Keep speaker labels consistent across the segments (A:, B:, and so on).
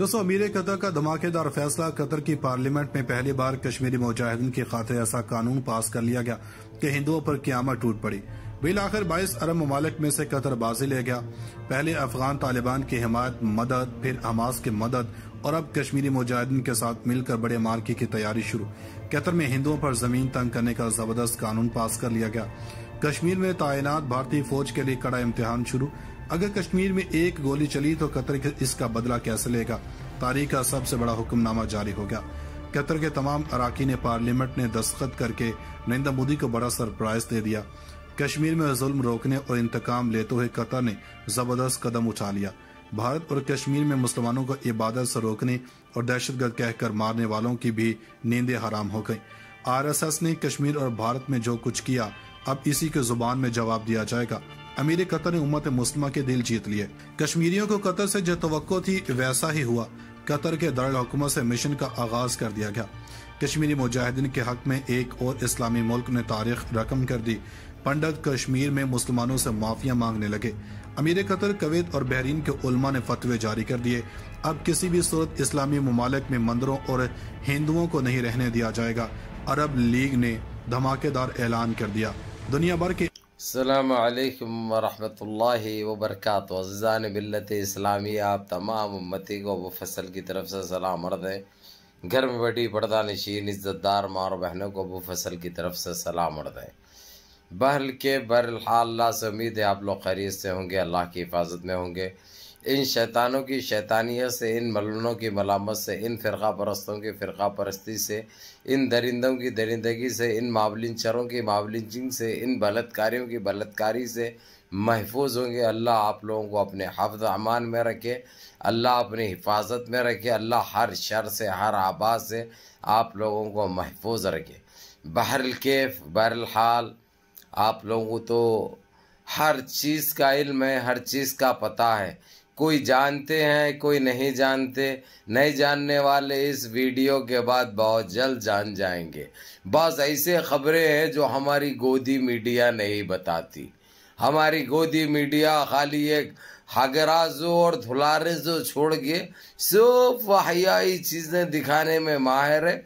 A: दोस्तों अमीर कतर का धमाकेदार फैसला कतर की पार्लियामेंट में पहली बार कश्मीरी मुजाहिदीन के खातिर ऐसा कानून पास कर लिया गया कि हिंदुओं पर क्यामत टूट पड़ी बिल आखिर बाईस अरब ममालिक में से कतर बाजी ले गया पहले अफगान तालिबान की हिमायत मदद फिर हमास की मदद और अब कश्मीरी मुजाहिदीन के साथ मिलकर बड़े मार्के की तैयारी शुरू कतर में हिंदुओं पर जमीन तंग करने का जबरदस्त कानून पास कर लिया गया कश्मीर में तैनात भारतीय फौज के लिए कड़ा इम्तिहान शुरू अगर कश्मीर में एक गोली चली तो कतर इसका बदला कैसे लेगा तारीख का सबसे बड़ा हुक्मनामा जारी हो गया कतर के तमाम अराकीन पार्लियामेंट ने दस्तखत करके नरेंद्र मोदी को बड़ा सरप्राइज दे दिया कश्मीर में जुल्म रोकने और इंतकाम लेते हुए कतर ने जबरदस्त कदम उठा लिया भारत और कश्मीर में मुसलमानों को इबादत से रोकने और दहशतगर्द कहकर मारने वालों की भी नींदे हराम हो गई आरएसएस ने कश्मीर और भारत में जो कुछ किया अब इसी के जुबान में जवाब दिया जाएगा अमीर कतर ने उम्मत मुस्लिमा के दिल जीत लिए कश्मीरियों को कतर से जो तो थी वैसा ही हुआ कतर के दारुल हुकूमत से मिशन का आगाज कर दिया गया कश्मीरी मुजाहिदीन के हक में एक और इस्लामी मुल्क ने तारीख रकम कर दी पंडित कश्मीर में मुसलमानों से माफिया मांगने लगे अमीर कतर कवैत और बहरीन के उलमा ने फतवे जारी कर दिए अब किसी भी सूरत इस्लामी ममालक में मंदिरों और हिंदुओं को नहीं रहने दिया जाएगा अरब लीग ने धमाकेदार ऐलान कर दिया दुनिया भर के
B: अल्लाम वरहमत ला वरक अज़ान मिलत इस्लामी आप तमाम उम्मती को वो फसल की तरफ से सलाम अर्द हैं घर में बैठी पर्दा नशीन इज़्ज़तदार माँ और बहनों को वो फसल की तरफ से सलाम अर्द हैं बहल के बहरहाल अल्लाह से उम्मीद है आप लोग खैरियत से होंगे अल्लाह की हिफाजत में होंगे इन शैतानों की शैतानियत से इन मलनों की मलामत से इन फ़िरका परस्तों की फ़िरका परस्ती से इन दरिंदों की दरिंदगी से इन चरों की मावलिंचिंग से इन बलतकारियों की बलतकारी से महफूज होंगे अल्लाह आप लोगों को अपने हफ्ज अमान में रखे अल्लाह अपनी हिफाजत में रखे अल्लाह हर शर से हर आबाद से आप लोगों को महफूज रखे बहर केफ बहरल हाल आप लोगों को तो हर चीज़ का इल्म है हर चीज़ का पता है कोई जानते हैं कोई नहीं जानते नहीं जानने वाले इस वीडियो के बाद बहुत जल्द जान जाएंगे बस ऐसे खबरें हैं जो हमारी गोदी मीडिया नहीं बताती हमारी गोदी मीडिया खाली एक हगराजो और धुलारे जो छोड़ के सिर्फ वाहियाई चीज़ें दिखाने में माहिर है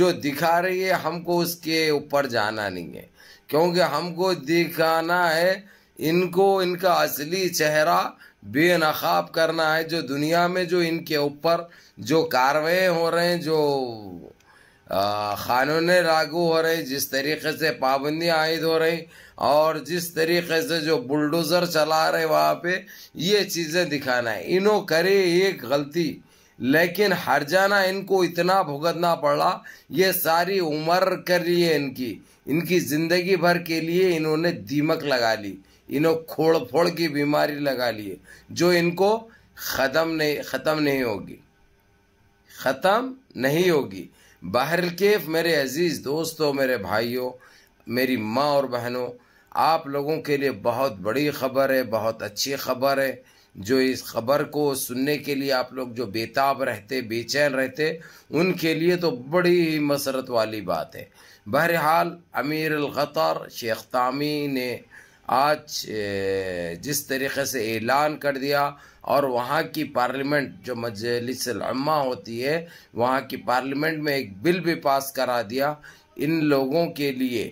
B: जो दिखा रही है हमको उसके ऊपर जाना नहीं है क्योंकि हमको दिखाना है इनको इनका असली चेहरा बेनकाब करना है जो दुनिया में जो इनके ऊपर जो कार्रवाई हो रहे हैं जो क़ानून लागू हो रहे जिस तरीके से पाबंदियाँ आयद हो रही और जिस तरीके से जो बुलडोज़र चला रहे वहाँ पे ये चीज़ें दिखाना है इनो करे एक गलती लेकिन हर जाना इनको इतना भुगतना पड़ा ये सारी उम्र कर रही है इनकी इनकी ज़िंदगी भर के लिए इन्होंने दीमक लगा ली इन्हों खोड़ फोड़ की बीमारी लगा लिए जो इनको ख़त्म नहीं ख़त्म नहीं होगी ख़त्म नहीं होगी बाहर केफ मेरे अज़ीज़ दोस्तों मेरे भाइयों मेरी माँ और बहनों आप लोगों के लिए बहुत बड़ी खबर है बहुत अच्छी खबर है जो इस खबर को सुनने के लिए आप लोग जो बेताब रहते बेचैन रहते उनके लिए तो बड़ी ही मसरत वाली बात है बहरहाल अमीर ख़तर शेख तामी ने आज जिस तरीके से ऐलान कर दिया और वहाँ की पार्लियामेंट जो मजलिसमा होती है वहाँ की पार्लियामेंट में एक बिल भी पास करा दिया इन लोगों के लिए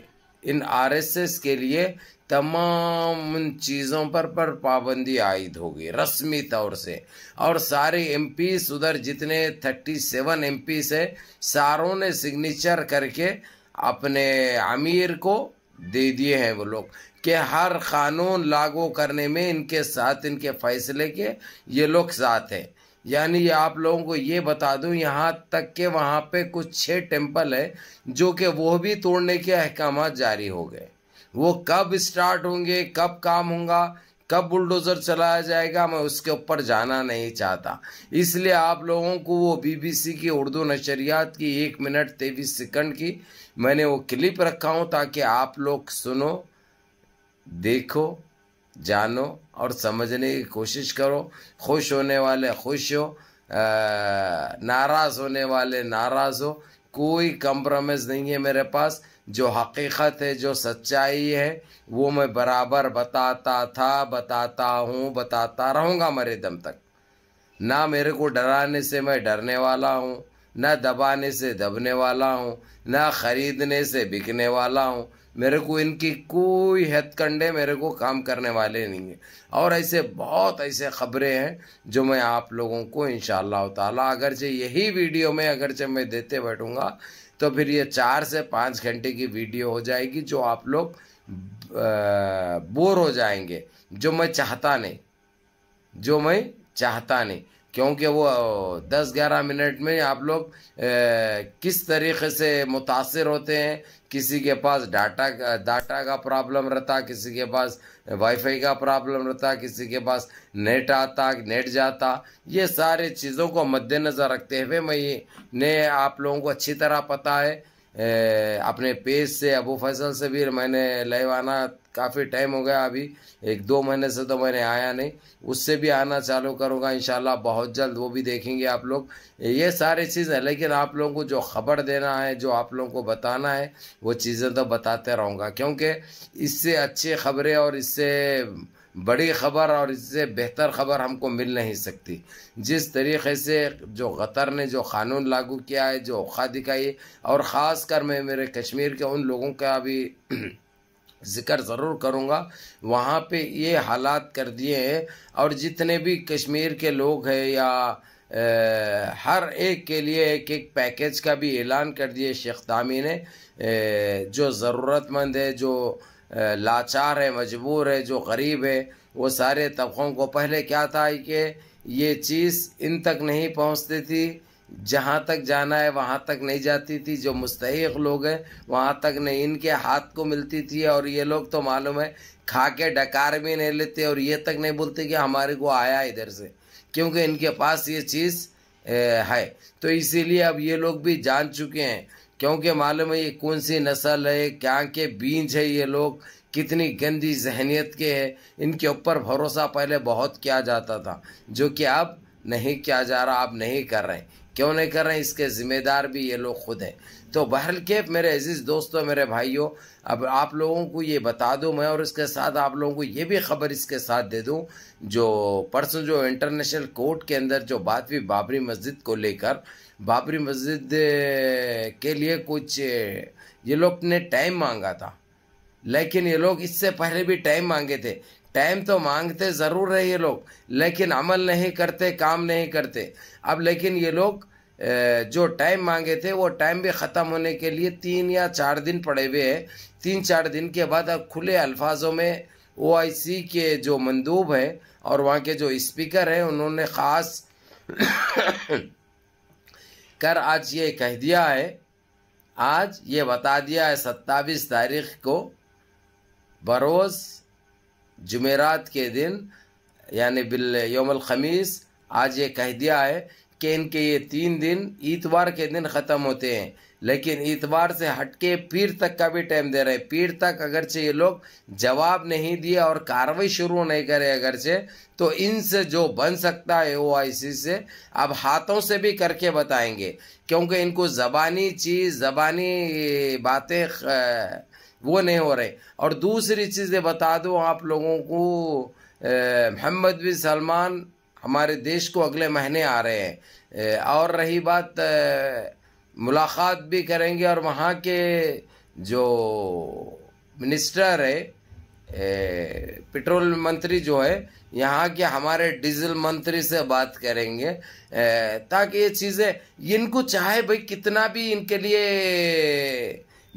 B: इन आरएसएस के लिए तमाम उन चीज़ों पर पर पाबंदी आयद होगी रस्मी तौर से और सारे एम पीस उधर जितने थर्टी सेवन एम पीस है सारों ने सिग्नेचर करके अपने अमीर को दे दिए हैं वो लोग कि हर कानून लागू करने में इनके साथ इनके फैसले के ये लोग साथ हैं यानी ये आप लोगों को ये बता दूं यहाँ तक के वहाँ पे कुछ छः टेम्पल है जो कि वो भी तोड़ने के अहकाम जारी हो गए वो कब स्टार्ट होंगे कब काम होगा कब बुलडोजर चलाया जाएगा मैं उसके ऊपर जाना नहीं चाहता इसलिए आप लोगों को वो बीबीसी की उर्दू नशरियात की एक मिनट तेईस सेकंड की मैंने वो क्लिप रखा हूँ ताकि आप लोग सुनो देखो जानो और समझने की कोशिश करो खुश होने वाले खुश हो नाराज़ होने वाले नाराज़ हो कोई कंप्रोमाइज़ नहीं है मेरे पास जो हकीकत है जो सच्चाई है वो मैं बराबर बताता था बताता हूँ बताता रहूँगा मेरे दम तक ना मेरे को डराने से मैं डरने वाला हूँ ना दबाने से दबने वाला हूँ ना ख़रीदने से बिकने वाला हूँ मेरे को इनकी कोई हथकंडे मेरे को काम करने वाले नहीं है और ऐसे बहुत ऐसे ख़बरें हैं जो मैं आप लोगों को इन ताला अगरचे यही वीडियो में अगरचे मैं देते बैठूँगा तो फिर ये चार से पाँच घंटे की वीडियो हो जाएगी जो आप लोग बोर हो जाएंगे जो मैं चाहता नहीं जो मैं चाहता नहीं क्योंकि वो दस ग्यारह मिनट में आप लोग किस तरीके से मुतासर होते हैं किसी के पास डाटा डाटा का प्रॉब्लम रहता किसी के पास वाईफाई का प्रॉब्लम रहता किसी के पास नेट आता नेट जाता ये सारे चीज़ों को मद्देनज़र रखते हुए मैं ये ने आप लोगों को अच्छी तरह पता है अपने पेज से अबू फैसल से भी मैंने लाइव आना काफ़ी टाइम हो गया अभी एक दो महीने से तो मैंने आया नहीं उससे भी आना चालू करूँगा इन बहुत जल्द वो भी देखेंगे आप लोग ये सारी चीज़ है लेकिन आप लोगों को जो खबर देना है जो आप लोगों को बताना है वो चीज़ें तो बताते रहूँगा क्योंकि इससे अच्छी खबरें और इससे बड़ी खबर और इससे बेहतर खबर हमको मिल नहीं सकती जिस तरीके से जो गतर ने जो कानून लागू किया है जो औखा दिखाई और ख़ास कर मैं मेरे कश्मीर के उन लोगों का भी जिक्र ज़रूर करूँगा वहाँ पे ये हालात कर दिए हैं और जितने भी कश्मीर के लोग हैं या ए, हर एक के लिए एक एक पैकेज का भी ऐलान कर दिए शेख दामी ने ए, जो ज़रूरतमंद है जो लाचार है मजबूर है जो गरीब है वो सारे तबक़ों को पहले क्या था कि ये चीज़ इन तक नहीं पहुँचती थी जहाँ तक जाना है वहाँ तक नहीं जाती थी जो मुस्तक लोग हैं वहाँ तक नहीं इनके हाथ को मिलती थी और ये लोग तो मालूम है खा के डकार भी नहीं लेते और ये तक नहीं बोलते कि हमारे को आया इधर से क्योंकि इनके पास ये चीज़ है तो इसीलिए अब ये लोग भी जान चुके हैं क्योंकि मालूम है ये कौन सी नस्ल है क्या के बीज है ये लोग कितनी गंदी जहनीत के हैं इनके ऊपर भरोसा पहले बहुत किया जाता था जो कि अब नहीं किया जा रहा आप नहीं कर रहे क्यों नहीं कर रहे हैं इसके ज़िम्मेदार भी ये लोग खुद हैं तो बहरल के मेरे अजीज़ दोस्तों मेरे भाइयों अब आप लोगों को ये बता दूं मैं और इसके साथ आप लोगों को ये भी खबर इसके साथ दे दूं जो परसों जो इंटरनेशनल कोर्ट के अंदर जो बात हुई बाबरी मस्जिद को लेकर बाबरी मस्जिद के लिए कुछ ये लोग ने टाइम मांगा था लेकिन ये लोग इससे पहले भी टाइम मांगे थे टाइम तो मांगते ज़रूर है ये लोग लेकिन अमल नहीं करते काम नहीं करते अब लेकिन ये लोग जो टाइम मांगे थे वो टाइम भी ख़त्म होने के लिए तीन या चार दिन पड़े हुए हैं तीन चार दिन के बाद अब खुले अल्फाजों में ओ के जो मंदूब है और वहाँ के जो स्पीकर हैं उन्होंने ख़ास कर आज ये कह दिया है आज ये बता दिया है सत्ताईस तारीख को बरोज़ जुमेरात के दिन यानि बिल योमल खमीस आज ये कह दिया है कि इनके ये तीन दिन इतवार के दिन ख़त्म होते हैं लेकिन इतवार से हटके पीर तक का भी टाइम दे रहे हैं पीर तक अगरचे ये लोग जवाब नहीं दिए और कार्रवाई शुरू नहीं करे अगरचे तो इनसे जो बन सकता है वो इसी से अब हाथों से भी करके बताएंगे क्योंकि इनको ज़बानी चीज़ ज़बानी बातें वो नहीं हो रहे और दूसरी चीज़ें बता दो आप लोगों को मोहम्मद बिन सलमान हमारे देश को अगले महीने आ रहे हैं और रही बात मुलाकात भी करेंगे और वहाँ के जो मिनिस्टर है पेट्रोल मंत्री जो है यहाँ के हमारे डीजल मंत्री से बात करेंगे ताकि ये चीज़ें इनको चाहे भाई कितना भी इनके लिए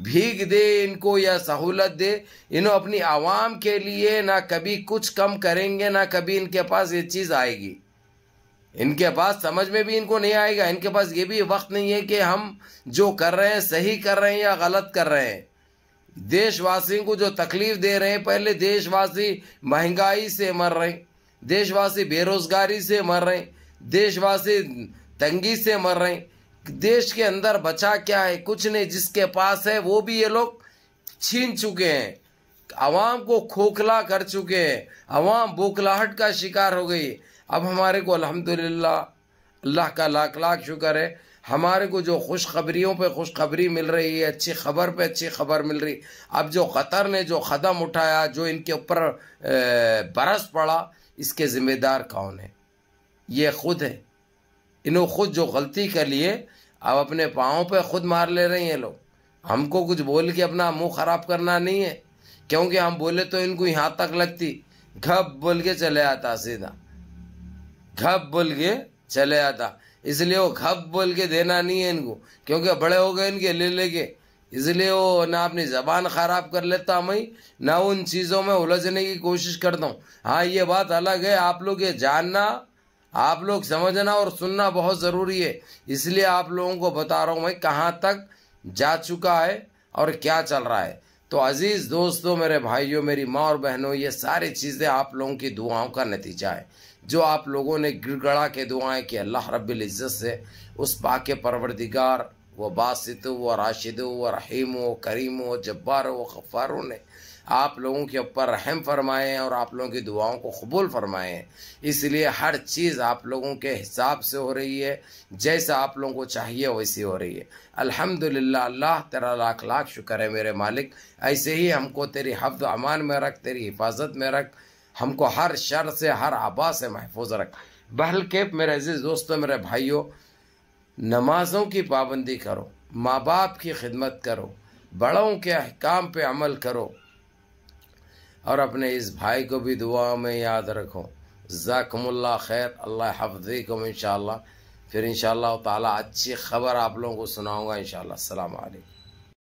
B: भीग दे इनको या सहूलत दे इन्हों अपनी आवाम के लिए ना कभी कुछ कम करेंगे ना कभी इनके पास ये चीज़ आएगी इनके पास समझ में भी इनको नहीं आएगा इनके पास ये भी वक्त नहीं है कि हम जो कर रहे हैं सही कर रहे हैं या गलत कर रहे हैं देशवासियों को जो तकलीफ दे रहे हैं पहले देशवासी महंगाई से मर रहे देशवासी बेरोजगारी से मर रहे देशवासी तंगी से मर रहे हैं देश के अंदर बचा क्या है कुछ नहीं जिसके पास है वो भी ये लोग छीन चुके हैं आवाम को खोखला कर चुके हैं आवाम बोखलाहट का शिकार हो गई अब हमारे को अल्हम्दुलिल्लाह अल्लाह का लाख लाख शुक्र है हमारे को जो खुशखबरियों पे खुशखबरी मिल रही है अच्छी खबर पे अच्छी खबर मिल रही अब जो क़तर ने जो क़दम उठाया जो इनके ऊपर बरस पड़ा इसके ज़िम्मेदार कौन है ये खुद है इन्हों खुद जो गलती कर लिए अब अपने पाँव पे खुद मार ले रही हैं लोग हमको कुछ बोल के अपना मुंह खराब करना नहीं है क्योंकि हम बोले तो इनको यहाँ तक लगती घप बोल के चले आता सीधा घप बोल के चले आता इसलिए वो घप बोल के देना नहीं है इनको क्योंकि बड़े हो गए इनके ले लेके इसलिए वो ना अपनी ज़बान ख़राब कर लेता मैं ना उन चीज़ों में उलझने की कोशिश करता हूँ हाँ ये बात अलग है आप लोग ये जानना आप लोग समझना और सुनना बहुत ज़रूरी है इसलिए आप लोगों को बता रहा हूँ मैं कहाँ तक जा चुका है और क्या चल रहा है तो अज़ीज़ दोस्तों मेरे भाइयों मेरी माँ और बहनों ये सारी चीज़ें आप लोगों की दुआओं का नतीजा है जो आप लोगों ने गिड़गड़ा के दुआएं कि अल्लाह रब्बिल इज़्ज़त से उस पाके परवरदिगार वो बासित व राशिद व रहीम व करीम व जब्बार व गफ़ार ने आप लोगों के ऊपर रहम फरमाए हैं और आप लोगों की दुआओं को कबूल फरमाए हैं इसलिए हर चीज़ आप लोगों के हिसाब से हो रही है जैसा आप लोगों को चाहिए वैसी हो रही है अल्हम्दुलिल्लाह अल्लाह तेरा लाख लाख शुक्र है मेरे मालिक ऐसे ही हमको तेरी हफ्द अमान में रख तेरी हिफाजत में रख हमको हर शर से हर आबा से महफूज रख बहल के मेरे अजीज़ दोस्तों मेरे भाइयों नमाज़ों की पाबंदी करो माँ बाप की खिदमत करो बड़ों के अहकाम पे अमल करो और अपने इस भाई को भी दुआ में याद रखो जकमुल्ला खैर अल्लाह को इन फिर इन ताला अच्छी खबर आप लोगों को सुनाऊँगा इन शाला अलैक्म